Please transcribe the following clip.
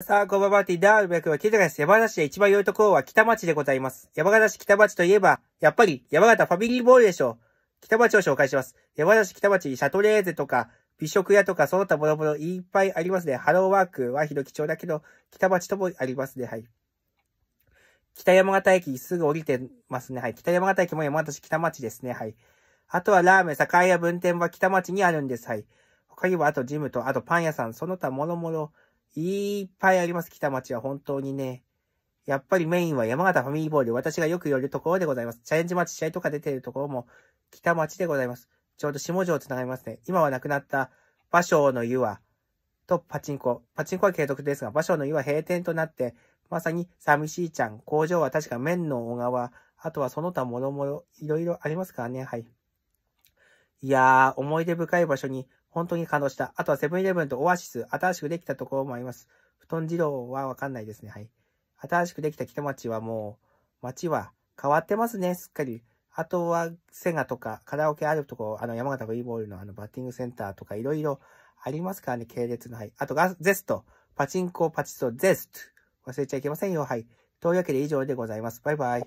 さあ、こんばんティダール役は、ティダです。山形市で一番良いところは北町でございます。山形市北町といえば、やっぱり山形ファミリーボールでしょう。北町を紹介します。山形市北町シャトレーゼとか、美食屋とか、その他もろもろいっぱいありますね。ハローワークは広貴町だけど、北町ともありますね。はい。北山形駅すぐ降りてますね。はい。北山形駅も山形市北町ですね。はい。あとはラーメン、酒屋分店は北町にあるんです。はい。他には、あとジムと、あとパン屋さん、その他もろもろ、いっぱいあります、北町は本当にね。やっぱりメインは山形ファミリーボール、私がよく寄るところでございます。チャレンジ待ち試合とか出てるところも、北町でございます。ちょうど下城つながりますね。今は亡くなった芭蕉の湯は、とパチンコ。パチンコは継続ですが、芭蕉の湯は閉店となって、まさに寂しいちゃん、工場は確か麺の小川、あとはその他もろもろ、いろいろありますからね、はい。いやー、思い出深い場所に本当に感動した。あとはセブンイレブンとオアシス、新しくできたところもあります。布団二郎はわかんないですね。はい。新しくできた北町はもう、町は変わってますね、すっかり。あとは、セガとか、カラオケあるとこ、あの、山形ブイボールのあの、バッティングセンターとか、いろいろありますからね、系列の、はい。あとガ、ゼスト、パチンコ、パチスト、ゼスト。忘れちゃいけませんよ、はい。というわけで以上でございます。バイバイ。